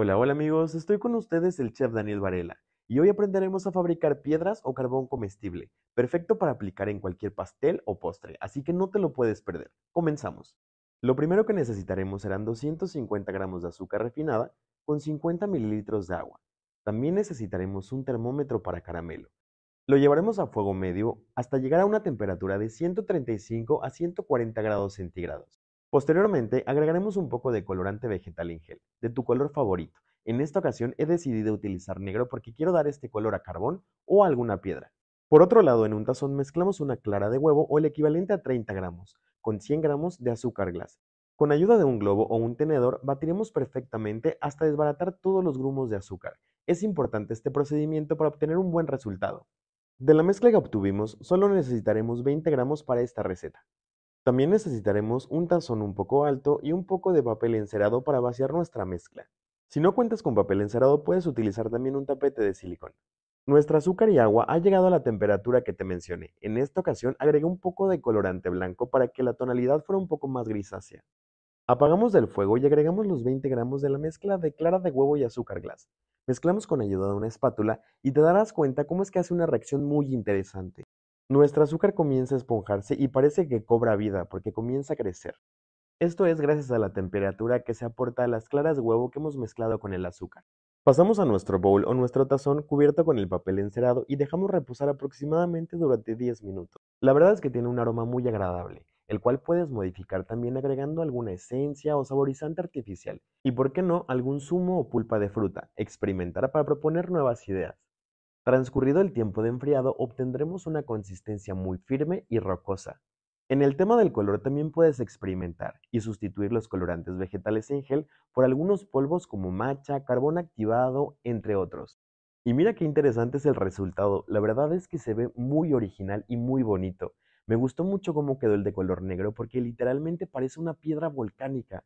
Hola, hola amigos, estoy con ustedes el chef Daniel Varela y hoy aprenderemos a fabricar piedras o carbón comestible, perfecto para aplicar en cualquier pastel o postre, así que no te lo puedes perder. Comenzamos. Lo primero que necesitaremos serán 250 gramos de azúcar refinada con 50 mililitros de agua. También necesitaremos un termómetro para caramelo. Lo llevaremos a fuego medio hasta llegar a una temperatura de 135 a 140 grados centígrados. Posteriormente agregaremos un poco de colorante vegetal en gel, de tu color favorito. En esta ocasión he decidido utilizar negro porque quiero dar este color a carbón o alguna piedra. Por otro lado, en un tazón mezclamos una clara de huevo o el equivalente a 30 gramos, con 100 gramos de azúcar glas. Con ayuda de un globo o un tenedor, batiremos perfectamente hasta desbaratar todos los grumos de azúcar. Es importante este procedimiento para obtener un buen resultado. De la mezcla que obtuvimos, solo necesitaremos 20 gramos para esta receta. También necesitaremos un tazón un poco alto y un poco de papel encerado para vaciar nuestra mezcla. Si no cuentas con papel encerado, puedes utilizar también un tapete de silicón. Nuestra azúcar y agua ha llegado a la temperatura que te mencioné. En esta ocasión agregué un poco de colorante blanco para que la tonalidad fuera un poco más grisácea. Apagamos del fuego y agregamos los 20 gramos de la mezcla de clara de huevo y azúcar glass. Mezclamos con ayuda de una espátula y te darás cuenta cómo es que hace una reacción muy interesante. Nuestro azúcar comienza a esponjarse y parece que cobra vida porque comienza a crecer. Esto es gracias a la temperatura que se aporta a las claras de huevo que hemos mezclado con el azúcar. Pasamos a nuestro bowl o nuestro tazón cubierto con el papel encerado y dejamos reposar aproximadamente durante 10 minutos. La verdad es que tiene un aroma muy agradable, el cual puedes modificar también agregando alguna esencia o saborizante artificial y, por qué no, algún zumo o pulpa de fruta. Experimentar para proponer nuevas ideas. Transcurrido el tiempo de enfriado obtendremos una consistencia muy firme y rocosa. En el tema del color también puedes experimentar y sustituir los colorantes vegetales en gel por algunos polvos como macha, carbón activado, entre otros. Y mira qué interesante es el resultado, la verdad es que se ve muy original y muy bonito. Me gustó mucho cómo quedó el de color negro porque literalmente parece una piedra volcánica.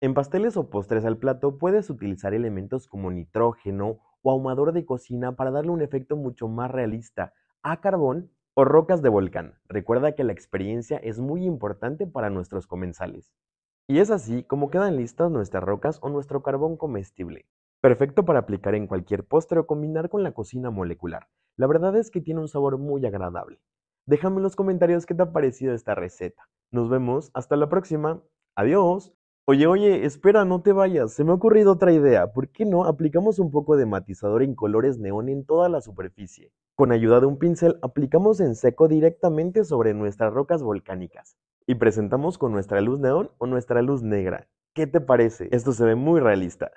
En pasteles o postres al plato puedes utilizar elementos como nitrógeno, o ahumador de cocina para darle un efecto mucho más realista a carbón o rocas de volcán. Recuerda que la experiencia es muy importante para nuestros comensales. Y es así como quedan listas nuestras rocas o nuestro carbón comestible. Perfecto para aplicar en cualquier postre o combinar con la cocina molecular. La verdad es que tiene un sabor muy agradable. Déjame en los comentarios qué te ha parecido esta receta. Nos vemos hasta la próxima. Adiós. Oye, oye, espera, no te vayas. Se me ha ocurrido otra idea. ¿Por qué no aplicamos un poco de matizador en colores neón en toda la superficie? Con ayuda de un pincel aplicamos en seco directamente sobre nuestras rocas volcánicas y presentamos con nuestra luz neón o nuestra luz negra. ¿Qué te parece? Esto se ve muy realista.